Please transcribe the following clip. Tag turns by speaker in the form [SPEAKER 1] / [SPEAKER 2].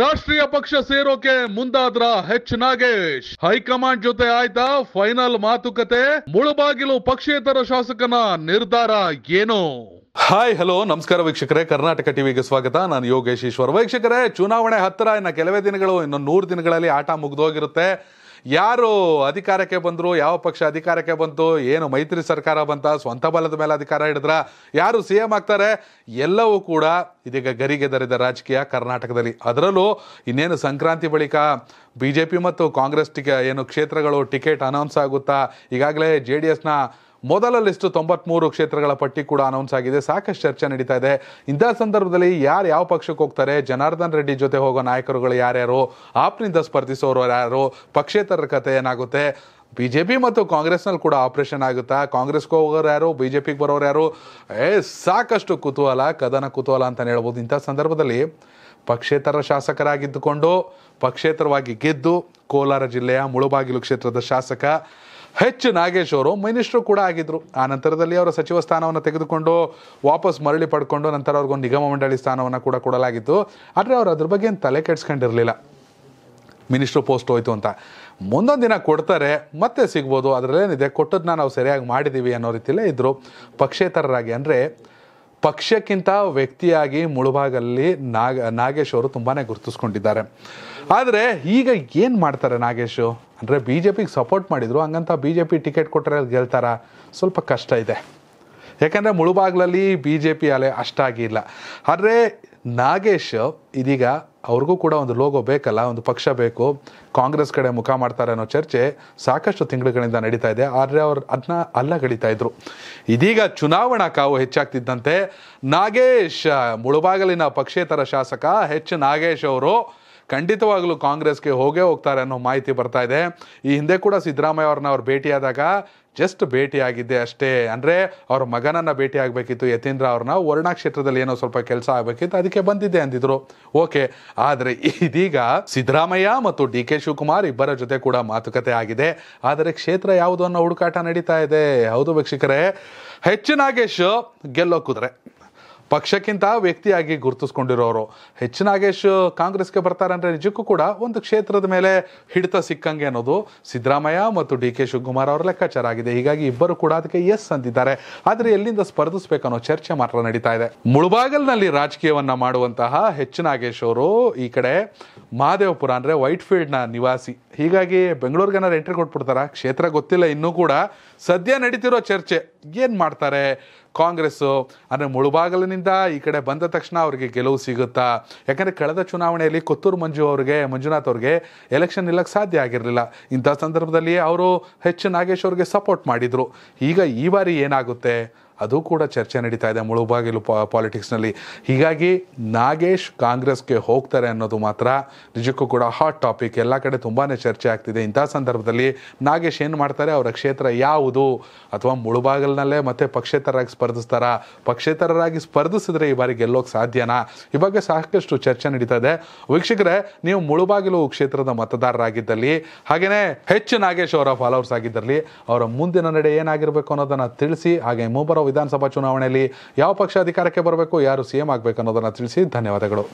[SPEAKER 1] ರಾಷ್ಟ್ರೀಯ ಪಕ್ಷ ಸೇರೋಕೆ ಮುಂದಾದ್ರ ಹೆಚ್ ನಾಗೇಶ್ ಹೈಕಮಾಂಡ್ ಜೊತೆ ಆಯ್ತಾ ಫೈನಲ್ ಮಾತುಕತೆ ಮುಳುಬಾಗಿಲು ಪಕ್ಷೇತರ ಶಾಸಕನ ನಿರ್ಧಾರ ಏನು ಹಾಯ್ ಹಲೋ ನಮಸ್ಕಾರ ವೀಕ್ಷಕರೇ ಕರ್ನಾಟಕ ಟಿವಿಗೆ ಸ್ವಾಗತ ನಾನು ಯೋಗೇಶ್ ಈಶ್ವರ್ ವೀಕ್ಷಕರೇ ಚುನಾವಣೆ ಹತ್ತಿರ ಇನ್ನು ಕೆಲವೇ ದಿನಗಳು ಇನ್ನೊಂದು ನೂರು ದಿನಗಳಲ್ಲಿ ಆಟ ಮುಗ್ದೋಗಿರುತ್ತೆ ಯಾರು ಅಧಿಕಾರಕ್ಕೆ ಬಂದರು ಯಾವ ಪಕ್ಷ ಅಧಿಕಾರಕ್ಕೆ ಬಂತು ಏನು ಮೈತ್ರಿ ಸರ್ಕಾರ ಬಂತ ಸ್ವಂತ ಬಲದ ಮೇಲೆ ಅಧಿಕಾರ ಹಿಡಿದ್ರ ಯಾರು ಸಿ ಎಂ ಆಗ್ತಾರೆ ಎಲ್ಲವೂ ಕೂಡ ಇದೀಗ ಗರಿಗೆದರಿದ ರಾಜಕೀಯ ಕರ್ನಾಟಕದಲ್ಲಿ ಅದರಲ್ಲೂ ಇನ್ನೇನು ಸಂಕ್ರಾಂತಿ ಬಳಿಕ ಬಿ ಜೆ ಪಿ ಮತ್ತು ಕಾಂಗ್ರೆಸ್ ಟಿಕೆ ಏನು ಕ್ಷೇತ್ರಗಳು ಟಿಕೆಟ್ ಅನೌನ್ಸ್ ಆಗುತ್ತಾ ಈಗಾಗಲೇ ಜೆ ಡಿ ಎಸ್ನ ಮೊದಲ ಲಿಸ್ಟ್ ತೊಂಬತ್ಮೂರು ಕ್ಷೇತ್ರಗಳ ಪಟ್ಟಿ ಕೂಡ ಅನೌನ್ಸ್ ಆಗಿದೆ ಸಾಕಷ್ಟು ಚರ್ಚೆ ನಡೀತಾ ಇದೆ ಇಂಥ ಸಂದರ್ಭದಲ್ಲಿ ಯಾರು ಯಾವ ಪಕ್ಷಕ್ಕೆ ಹೋಗ್ತಾರೆ ಜನಾರ್ದನ್ ರೆಡ್ಡಿ ಜೊತೆ ಹೋಗೋ ನಾಯಕರುಗಳು ಯಾರ್ಯಾರು ಆಪ್ನಿಂದ ಸ್ಪರ್ಧಿಸೋರು ಯಾರು ಪಕ್ಷೇತರ ಕಥೆ ಏನಾಗುತ್ತೆ ಬಿ ಜೆ ಪಿ ಮತ್ತು ಕಾಂಗ್ರೆಸ್ನಲ್ಲಿ ಕೂಡ ಆಪರೇಷನ್ ಆಗುತ್ತಾ ಕಾಂಗ್ರೆಸ್ಗೆ ಹೋಗೋರು ಯಾರು ಬಿ ಜೆ ಬರೋರು ಯಾರು ಏ ಸಾಕಷ್ಟು ಕುತೂಹಲ ಕದನ ಕುತೂಹಲ ಅಂತಲೇ ಹೇಳ್ಬೋದು ಇಂಥ ಸಂದರ್ಭದಲ್ಲಿ ಪಕ್ಷೇತರ ಶಾಸಕರಾಗಿದ್ದುಕೊಂಡು ಪಕ್ಷೇತರವಾಗಿ ಗೆದ್ದು ಕೋಲಾರ ಜಿಲ್ಲೆಯ ಮುಳುಬಾಗಿಲು ಕ್ಷೇತ್ರದ ಶಾಸಕ ಎಚ್ ನಾಗೇಶ್ ಅವರು ಮಿನಿಸ್ಟ್ರು ಕೂಡ ಆಗಿದ್ದರು ಆ ನಂತರದಲ್ಲಿ ಅವರ ಸಚಿವ ಸ್ಥಾನವನ್ನು ತೆಗೆದುಕೊಂಡು ವಾಪಸ್ ಮರಳಿ ಪಡ್ಕೊಂಡು ನಂತರ ಅವ್ರಿಗೊಂದು ನಿಗಮ ಮಂಡಳಿ ಸ್ಥಾನವನ್ನು ಕೂಡ ಕೊಡಲಾಗಿತ್ತು ಆದರೆ ಅವರು ಅದ್ರ ಬಗ್ಗೆ ಏನು ತಲೆ ಕೆಡ್ಸ್ಕೊಂಡಿರಲಿಲ್ಲ ಮಿನಿಸ್ಟ್ರು ಪೋಸ್ಟ್ ಹೋಯಿತು ಅಂತ ಮುಂದೊಂದು ದಿನ ಕೊಡ್ತಾರೆ ಮತ್ತೆ ಸಿಗ್ಬೋದು ಅದರಲ್ಲೇನಿದೆ ಕೊಟ್ಟದ್ದನ್ನ ನಾವು ಸರಿಯಾಗಿ ಮಾಡಿದ್ದೀವಿ ಅನ್ನೋ ರೀತಿಯಲ್ಲೇ ಇದ್ದರು ಪಕ್ಷೇತರರಾಗಿ ಅಂದರೆ ಪಕ್ಷಕ್ಕಿಂತ ವ್ಯಕ್ತಿಯಾಗಿ ಮುಳುಬಾಗಲ್ಲಿ ನಾಗ ನಾಗೇಶ್ ಅವರು ತುಂಬಾ ಗುರುತಿಸ್ಕೊಂಡಿದ್ದಾರೆ ಆದರೆ ಈಗ ಏನು ಮಾಡ್ತಾರೆ ನಾಗೇಶು ಅಂದರೆ ಬಿ ಜೆ ಪಿಗೆ ಸಪೋರ್ಟ್ ಮಾಡಿದರು ಹಂಗಂತ ಬಿ ಜೆ ಪಿ ಟಿಕೆಟ್ ಕೊಟ್ಟರೆ ಅಲ್ಲಿ ಗೆಲ್ತಾರ ಸ್ವಲ್ಪ ಕಷ್ಟ ಇದೆ ಯಾಕಂದರೆ ಮುಳುಬಾಗ್ಲಲ್ಲಿ ಬಿ ಜೆ ಪಿ ಅಲೆ ಇಲ್ಲ ಆದರೆ ನಾಗೇಶ್ ಇದೀಗ ಅವ್ರಿಗೂ ಕೂಡ ಒಂದು ಲೋಗೋ ಬೇಕಲ್ಲ ಒಂದು ಪಕ್ಷ ಬೇಕು ಕಾಂಗ್ರೆಸ್ ಕಡೆ ಮುಖ ಮಾಡ್ತಾರೆ ಅನ್ನೋ ಚರ್ಚೆ ಸಾಕಷ್ಟು ತಿಂಗಳುಗಳಿಂದ ನಡೀತಾ ಇದೆ ಆದರೆ ಅವ್ರು ಅದನ್ನ ಅಲ್ಲಗಳಿತಾ ಇದ್ರು ಇದೀಗ ಚುನಾವಣಾ ಕಾವು ಹೆಚ್ಚಾಗ್ತಿದ್ದಂತೆ ನಾಗೇಶ್ ಮುಳುಬಾಗಲಿನ ಪಕ್ಷೇತರ ಶಾಸಕ ಹೆಚ್ ನಾಗೇಶ್ ಅವರು ಖಂಡಿತವಾಗಲೂ ಕಾಂಗ್ರೆಸ್ಗೆ ಹೋಗೇ ಹೋಗ್ತಾರೆ ಅನ್ನೋ ಮಾಹಿತಿ ಬರ್ತಾ ಇದೆ ಈ ಹಿಂದೆ ಕೂಡ ಸಿದ್ದರಾಮಯ್ಯ ಅವ್ರನ್ನ ಅವ್ರು ಭೇಟಿಯಾದಾಗ ಜಸ್ಟ್ ಭೇಟಿಯಾಗಿದ್ದೆ ಅಷ್ಟೇ ಅಂದರೆ ಅವ್ರ ಮಗನನ್ನು ಭೇಟಿ ಆಗಬೇಕಿತ್ತು ಯತೀಂದ್ರ ಅವ್ರನ್ನ ವರ್ಣಾ ಕ್ಷೇತ್ರದಲ್ಲಿ ಏನೋ ಸ್ವಲ್ಪ ಕೆಲಸ ಆಗಬೇಕಿತ್ತು ಅದಕ್ಕೆ ಬಂದಿದ್ದೆ ಅಂದಿದ್ರು ಓಕೆ ಆದರೆ ಇದೀಗ ಸಿದ್ದರಾಮಯ್ಯ ಮತ್ತು ಡಿ ಕೆ ಶಿವಕುಮಾರ್ ಇಬ್ಬರ ಜೊತೆ ಕೂಡ ಮಾತುಕತೆ ಆಗಿದೆ ಆದರೆ ಕ್ಷೇತ್ರ ಯಾವುದು ಅನ್ನೋ ಹುಡುಕಾಟ ನಡೀತಾ ಇದೆ ಹೌದು ವೀಕ್ಷಕರೇ ಹೆಚ್ಚು ನಾಗೇಶ್ ಗೆಲ್ಲೋ ಕುದುರೆ ಪಕ್ಷಕ್ಕಿಂತ ವ್ಯಕ್ತಿಯಾಗಿ ಗುರುತಿಸ್ಕೊಂಡಿರೋರು ಹೆಚ್ಚು ನಾಗೇಶ್ ಕಾಂಗ್ರೆಸ್ಗೆ ಬರ್ತಾರೆ ಅಂದರೆ ನಿಜಕ್ಕೂ ಕೂಡ ಒಂದು ಕ್ಷೇತ್ರದ ಮೇಲೆ ಹಿಡಿತ ಸಿಕ್ಕಂಗೆ ಅನ್ನೋದು ಸಿದ್ದರಾಮಯ್ಯ ಮತ್ತು ಡಿ ಕೆ ಶಿವಕುಮಾರ್ ಅವರ ಲೆಕ್ಕಾಚಾರ ಆಗಿದೆ ಹೀಗಾಗಿ ಇಬ್ಬರು ಕೂಡ ಅದಕ್ಕೆ ಎಸ್ ಅಂದಿದ್ದಾರೆ ಆದರೆ ಎಲ್ಲಿಂದ ಸ್ಪರ್ಧಿಸಬೇಕನ್ನೋ ಚರ್ಚೆ ಮಾತ್ರ ನಡೀತಾ ಇದೆ ಮುಳುಬಾಗಲ್ನಲ್ಲಿ ರಾಜಕೀಯವನ್ನ ಮಾಡುವಂತಹ ಹೆಚ್ಚು ನಾಗೇಶ್ ಅವರು ಈ ಕಡೆ ಮಹಾದೇವಪುರ ಅಂದರೆ ವೈಟ್ಫೀಲ್ಡ್ನ ನಿವಾಸಿ ಹೀಗಾಗಿ ಬೆಂಗಳೂರಿಗೆ ಏನಾದ್ರು ಎಂಟ್ರಿ ಕೊಟ್ಬಿಡ್ತಾರಾ ಕ್ಷೇತ್ರ ಗೊತ್ತಿಲ್ಲ ಇನ್ನೂ ಕೂಡ ಸದ್ಯ ನಡೀತಿರೋ ಚರ್ಚೆ ಏನು ಮಾಡ್ತಾರೆ ಕಾಂಗ್ರೆಸ್ಸು ಅಂದರೆ ಮುಳುಬಾಗಲಿನಿಂದ ಈ ಕಡೆ ಬಂದ ತಕ್ಷಣ ಅವರಿಗೆ ಗೆಲುವು ಸಿಗುತ್ತಾ ಯಾಕಂದರೆ ಕಳೆದ ಚುನಾವಣೆಯಲ್ಲಿ ಕೊತ್ತೂರು ಮಂಜು ಅವರಿಗೆ ಮಂಜುನಾಥ್ ಅವ್ರಿಗೆ ಎಲೆಕ್ಷನ್ ನಿಲ್ಲಕ್ಕೆ ಸಾಧ್ಯ ಆಗಿರಲಿಲ್ಲ ಇಂಥ ಸಂದರ್ಭದಲ್ಲಿ ಅವರು ಹೆಚ್ ನಾಗೇಶ್ ಅವ್ರಿಗೆ ಸಪೋರ್ಟ್ ಮಾಡಿದರು ಈಗ ಈ ಬಾರಿ ಏನಾಗುತ್ತೆ ಅದು ಕೂಡ ಚರ್ಚೆ ನಡೀತಾ ಇದೆ ಮುಳುಬಾಗಿಲು ಪಾಲಿಟಿಕ್ಸ್ನಲ್ಲಿ ಹೀಗಾಗಿ ನಾಗೇಶ್ ಕಾಂಗ್ರೆಸ್ಗೆ ಹೋಗ್ತಾರೆ ಅನ್ನೋದು ಮಾತ್ರ ನಿಜಕ್ಕೂ ಕೂಡ ಹಾಟ್ ಟಾಪಿಕ್ ಎಲ್ಲ ಕಡೆ ತುಂಬಾ ಚರ್ಚೆ ಆಗ್ತಿದೆ ಇಂಥ ಸಂದರ್ಭದಲ್ಲಿ ನಾಗೇಶ್ ಏನು ಮಾಡ್ತಾರೆ ಅವರ ಕ್ಷೇತ್ರ ಯಾವುದು ಅಥವಾ ಮುಳುಬಾಗಿಲಿನಲ್ಲೇ ಮತ್ತೆ ಪಕ್ಷೇತರರಾಗಿ ಸ್ಪರ್ಧಿಸ್ತಾರಾ ಪಕ್ಷೇತರರಾಗಿ ಸ್ಪರ್ಧಿಸಿದ್ರೆ ಈ ಬಾರಿ ಗೆಲ್ಲೋಕೆ ಸಾಧ್ಯನಾ ಈ ಬಗ್ಗೆ ಸಾಕಷ್ಟು ಚರ್ಚೆ ನಡೀತಾ ಇದೆ ವೀಕ್ಷಕರೇ ನೀವು ಮುಳುಬಾಗಿಲು ಕ್ಷೇತ್ರದ ಮತದಾರರಾಗಿದ್ದಲ್ಲಿ ಹಾಗೆಯೇ ಹೆಚ್ಚು ನಾಗೇಶ್ ಅವರ ಫಾಲೋವರ್ಸ್ ಆಗಿದ್ದರಲ್ಲಿ ಅವರ ಮುಂದಿನ ನಡೆ ಏನಾಗಿರಬೇಕು ಅನ್ನೋದನ್ನು ತಿಳಿಸಿ ಹಾಗೆ ಮೂಬರವ ವಿಧಾನಸಭಾ ಚುನಾವಣೆಯಲ್ಲಿ ಯಾವ ಪಕ್ಷ ಅಧಿಕಾರಕ್ಕೆ ಬರಬೇಕು ಯಾರು ಸಿ ಆಗಬೇಕು ಅನ್ನೋದನ್ನು ತಿಳಿಸಿ ಧನ್ಯವಾದಗಳು